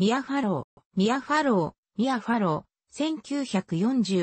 ミア・ファロー、ミア・ファロー、ミア・ファロー、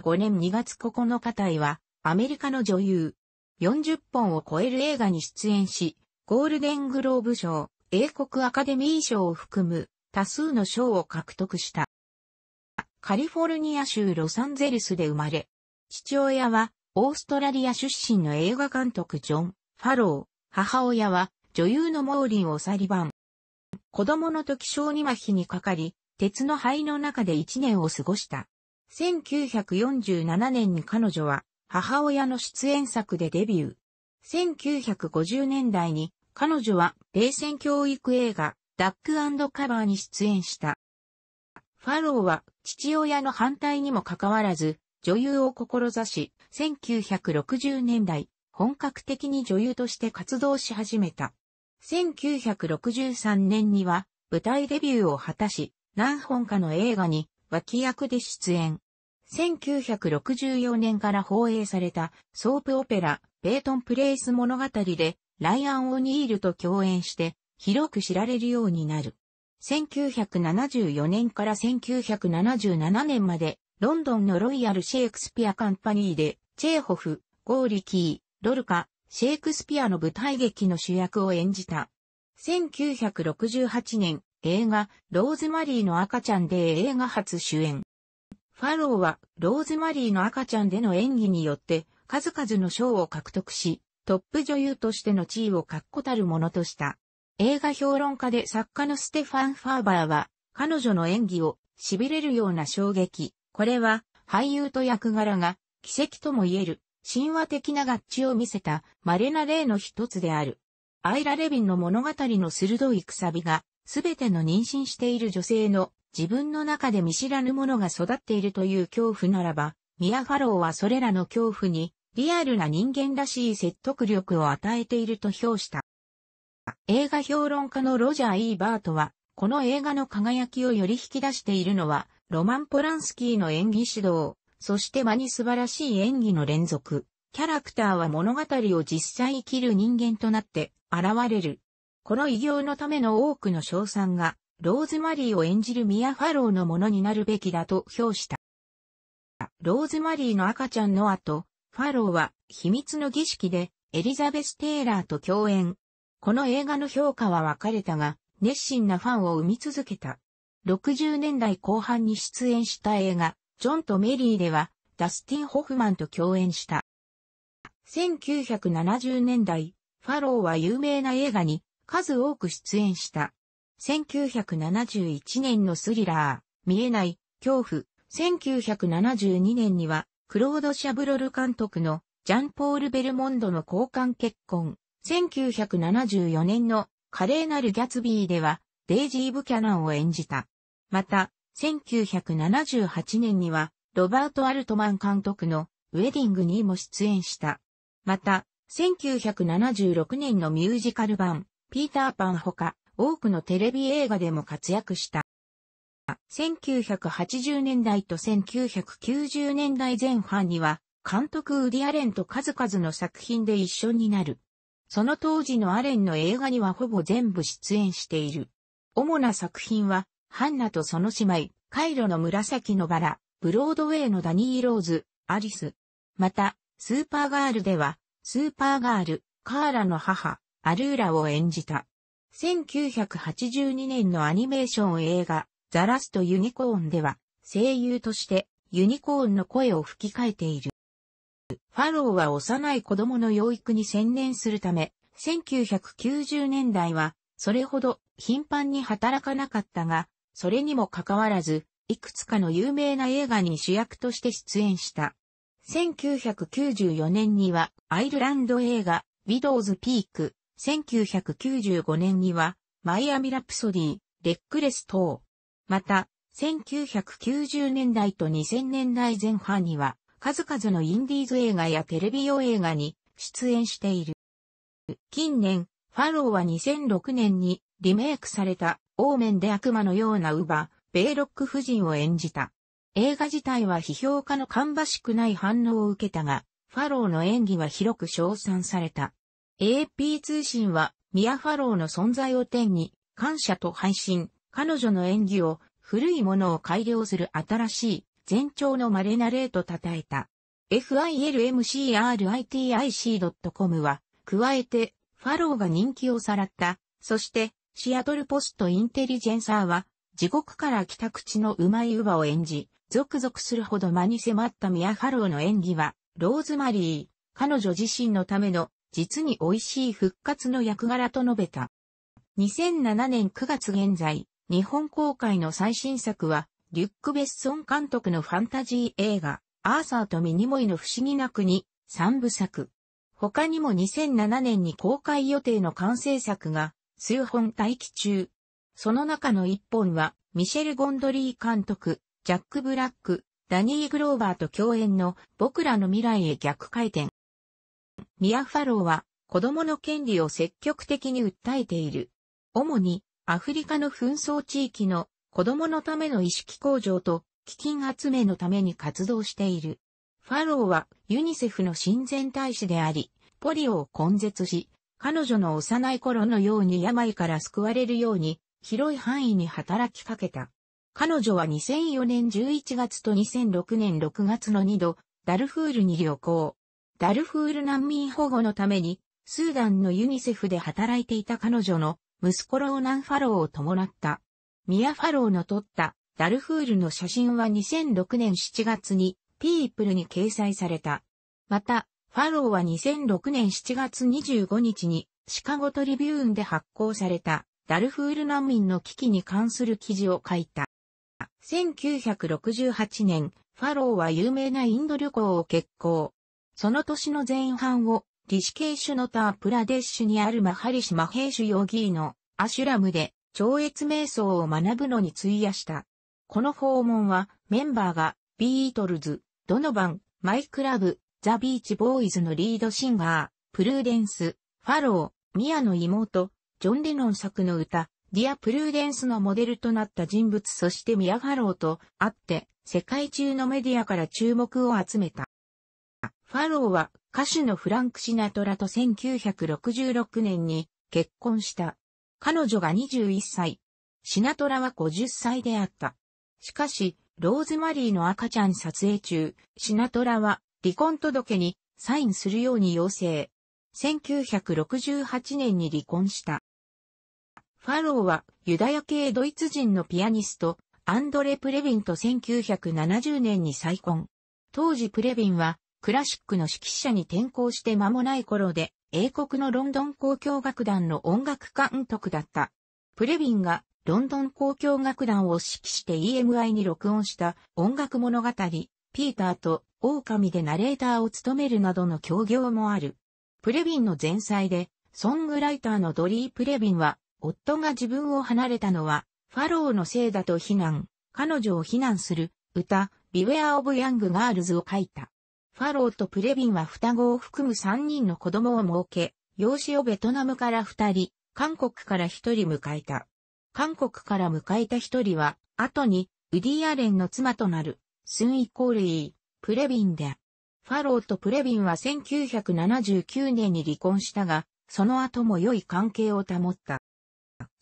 1945年2月9日体は、アメリカの女優。40本を超える映画に出演し、ゴールデングローブ賞、英国アカデミー賞を含む多数の賞を獲得した。カリフォルニア州ロサンゼルスで生まれ、父親はオーストラリア出身の映画監督ジョン・ファロー、母親は女優のモーリン・オサリバン。子供の時小児麻痺にかかり、鉄の肺の中で1年を過ごした。1947年に彼女は母親の出演作でデビュー。1950年代に彼女は冷戦教育映画ダックカバーに出演した。ファローは父親の反対にもかかわらず女優を志し、1960年代本格的に女優として活動し始めた。1963年には舞台デビューを果たし、何本かの映画に脇役で出演。1964年から放映されたソープオペラ、ベートンプレイス物語でライアン・オニールと共演して広く知られるようになる。1974年から1977年までロンドンのロイヤル・シェイクスピア・カンパニーでチェーホフ、ゴーリキー、ドルカ、シェイクスピアの舞台劇の主役を演じた。1968年、映画、ローズマリーの赤ちゃんで映画初主演。ファローは、ローズマリーの赤ちゃんでの演技によって、数々の賞を獲得し、トップ女優としての地位を確固たるものとした。映画評論家で作家のステファン・ファーバーは、彼女の演技を、痺れるような衝撃。これは、俳優と役柄が、奇跡とも言える、神話的な合致を見せた稀な例の一つである。アイラ・レビンの物語の鋭いくさびが、すべての妊娠している女性の自分の中で見知らぬものが育っているという恐怖ならば、ミア・ファローはそれらの恐怖にリアルな人間らしい説得力を与えていると評した。映画評論家のロジャー・イーバートは、この映画の輝きをより引き出しているのは、ロマン・ポランスキーの演技指導、そして間に素晴らしい演技の連続。キャラクターは物語を実際生きる人間となって現れる。この偉業のための多くの賞賛が、ローズマリーを演じるミア・ファローのものになるべきだと評した。ローズマリーの赤ちゃんの後、ファローは秘密の儀式でエリザベス・テイラーと共演。この映画の評価は分かれたが、熱心なファンを生み続けた。60年代後半に出演した映画、ジョンとメリーでは、ダスティン・ホフマンと共演した。1970年代、ファローは有名な映画に数多く出演した。1971年のスリラー、見えない、恐怖。1972年には、クロード・シャブロル監督のジャンポール・ベルモンドの交換結婚。1974年の華麗なるギャツビーでは、デイジー・ブキャナンを演じた。また、1978年には、ロバート・アルトマン監督のウェディングにも出演した。また、1976年のミュージカル版、ピーターパンほか、多くのテレビ映画でも活躍した。1980年代と1990年代前半には、監督ウディ・アレンと数々の作品で一緒になる。その当時のアレンの映画にはほぼ全部出演している。主な作品は、ハンナとその姉妹、カイロの紫のバラ、ブロードウェイのダニー・ローズ、アリス。また、スーパーガールでは、スーパーガール、カーラの母、アルーラを演じた。1982年のアニメーション映画、ザラストユニコーンでは、声優としてユニコーンの声を吹き替えている。ファローは幼い子供の養育に専念するため、1990年代はそれほど頻繁に働かなかったが、それにもかかわらず、いくつかの有名な映画に主役として出演した。1994年にはアイルランド映画、ウィドウズ・ピーク、1995年にはマイアミ・ラプソディ、レックレス等。また、1990年代と2000年代前半には、数々のインディーズ映画やテレビ用映画に出演している。近年、ファローは2006年にリメイクされたオーメンで悪魔のような乳母、ベイロック夫人を演じた。映画自体は批評家の芳しくない反応を受けたが、ファローの演技は広く称賛された。AP 通信は、ミア・ファローの存在を点に、感謝と配信、彼女の演技を、古いものを改良する新しい、前兆の稀な例と称えた。filmcritic.com は、加えて、ファローが人気をさらった、そして、シアトルポストインテリジェンサーは、地獄から来た口のうまい乳母を演じ、続々するほど間に迫ったミア・ハローの演技は、ローズマリー、彼女自身のための、実に美味しい復活の役柄と述べた。2007年9月現在、日本公開の最新作は、リュック・ベッソン監督のファンタジー映画、アーサーとミニモイの不思議な国、三部作。他にも2007年に公開予定の完成作が、数本待機中。その中の一本は、ミシェル・ゴンドリー監督、ジャック・ブラック、ダニー・グローバーと共演の僕らの未来へ逆回転。ミア・ファローは子供の権利を積極的に訴えている。主にアフリカの紛争地域の子供のための意識向上と基金集めのために活動している。ファローはユニセフの親善大使であり、ポリオを根絶し、彼女の幼い頃のように病から救われるように、広い範囲に働きかけた。彼女は2004年11月と2006年6月の2度、ダルフールに旅行。ダルフール難民保護のために、スーダンのユニセフで働いていた彼女の息子ローナン・ファローを伴った。ミア・ファローの撮ったダルフールの写真は2006年7月にピープルに掲載された。また、ファローは2006年7月25日にシカゴトリビューンで発行されたダルフール難民の危機に関する記事を書いた。1968年、ファローは有名なインド旅行を決行。その年の前半を、リシケーシュのタープラデッシュにあるマハリシマヘイシュヨギーのアシュラムで超越瞑想を学ぶのに費やした。この訪問はメンバーがビートルズ、ドノバン、マイクラブ、ザ・ビーチ・ボーイズのリードシンガー、プルーデンス、ファロー、ミアの妹、ジョン・レノン作の歌、ディア・プルーデンスのモデルとなった人物そしてミア・ファローと会って、世界中のメディアから注目を集めた。ファローは歌手のフランク・シナトラと1966年に結婚した。彼女が21歳。シナトラは50歳であった。しかし、ローズマリーの赤ちゃん撮影中、シナトラは離婚届にサインするように要請。1968年に離婚した。ファローはユダヤ系ドイツ人のピアニスト、アンドレ・プレヴィンと1970年に再婚。当時プレヴィンはクラシックの指揮者に転校して間もない頃で、英国のロンドン交響楽団の音楽監督だった。プレヴィンがロンドン交響楽団を指揮して EMI に録音した音楽物語、ピーターと狼でナレーターを務めるなどの協業もある。プレビンの前妻で、ソングライターのドリー・プレビンは、夫が自分を離れたのは、ファローのせいだと非難、彼女を非難する、歌、ビウェア・オブ・ヤング・ガールズを書いた。ファローとプレビンは双子を含む3人の子供を設け、養子をベトナムから2人、韓国から1人迎えた。韓国から迎えた1人は、後に、ウディ・アレンの妻となる、スン・イコール・イー。プレビンで。ファローとプレビンは1979年に離婚したが、その後も良い関係を保った。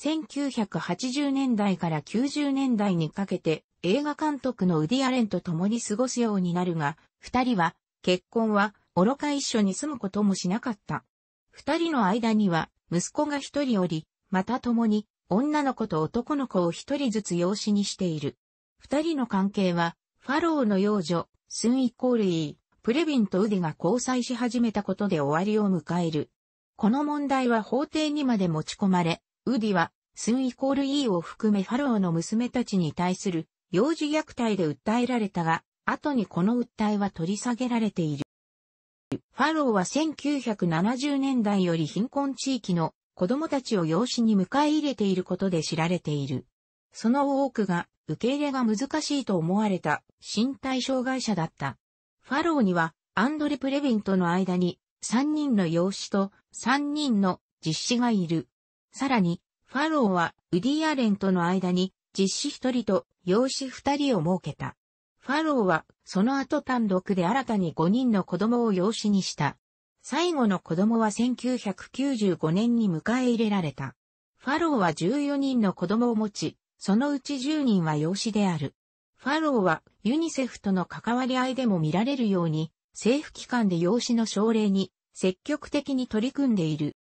1980年代から90年代にかけて映画監督のウディ・アレンと共に過ごすようになるが、二人は結婚は愚か一緒に住むこともしなかった。二人の間には息子が一人おり、また共に女の子と男の子を一人ずつ養子にしている。二人の関係はファローの養女、スンイコールイー、プレビンとウディが交際し始めたことで終わりを迎える。この問題は法廷にまで持ち込まれ、ウディは、スンイコールイーを含めファローの娘たちに対する幼児虐待で訴えられたが、後にこの訴えは取り下げられている。ファローは1970年代より貧困地域の子供たちを養子に迎え入れていることで知られている。その多くが受け入れが難しいと思われた身体障害者だった。ファローにはアンドレ・プレビンとの間に3人の養子と3人の実子がいる。さらに、ファローはウディ・アレンとの間に実子1人と養子2人を設けた。ファローはその後単独で新たに5人の子供を養子にした。最後の子供は1995年に迎え入れられた。ファローは14人の子供を持ち、そのうち10人は養子である。ファローはユニセフとの関わり合いでも見られるように、政府機関で養子の奨励に積極的に取り組んでいる。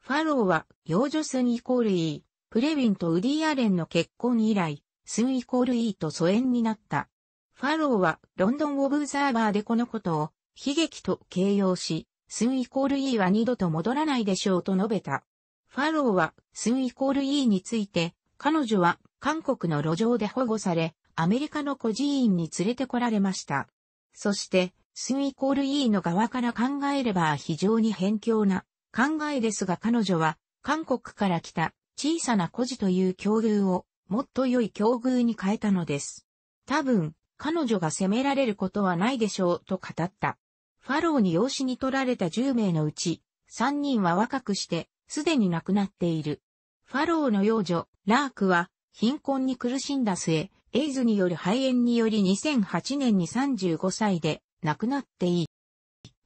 ファローは、幼女スンイコール E、プレィンとウディ・アレンの結婚以来、スンイコール E と疎遠になった。ファローは、ロンドン・オブザーバーでこのことを、悲劇と形容し、スンイコール E は二度と戻らないでしょうと述べた。ファローは、スンイコール E について、彼女は韓国の路上で保護され、アメリカの孤児院に連れてこられました。そして、スンイコール E の側から考えれば非常に偏境な考えですが彼女は韓国から来た小さな孤児という境遇をもっと良い境遇に変えたのです。多分、彼女が責められることはないでしょうと語った。ファローに養子に取られた10名のうち、3人は若くして、すでに亡くなっている。ファローの幼女、ラークは、貧困に苦しんだ末、エイズによる肺炎により2008年に35歳で亡くなっていい。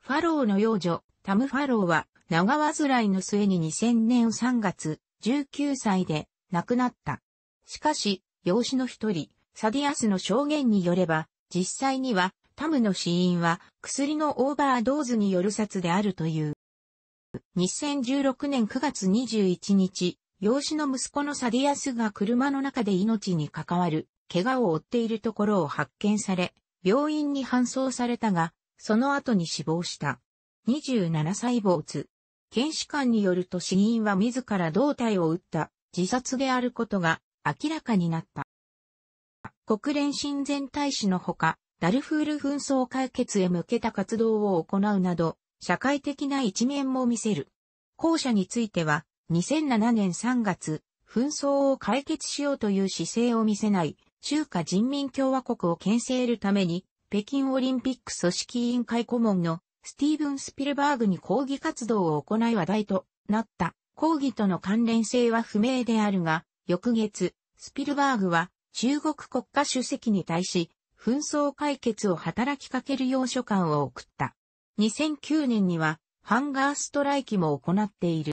ファローの幼女、タム・ファローは、長患いの末に2000年3月、19歳で亡くなった。しかし、養子の一人、サディアスの証言によれば、実際には、タムの死因は薬のオーバードーズによる殺であるという。2016年9月21日、養子の息子のサディアスが車の中で命に関わる、怪我を負っているところを発見され、病院に搬送されたが、その後に死亡した。27歳没。検視官によると死因は自ら胴体を撃った自殺であることが明らかになった。国連親善大使のほか、ダルフール紛争解決へ向けた活動を行うなど、社会的な一面も見せる。後者については、2007年3月、紛争を解決しようという姿勢を見せない、中華人民共和国を牽制るために、北京オリンピック組織委員会顧問のスティーブン・スピルバーグに抗議活動を行い話題となった抗議との関連性は不明であるが、翌月、スピルバーグは中国国家主席に対し、紛争解決を働きかける要所感を送った。2009年には、ハンガーストライキも行っている。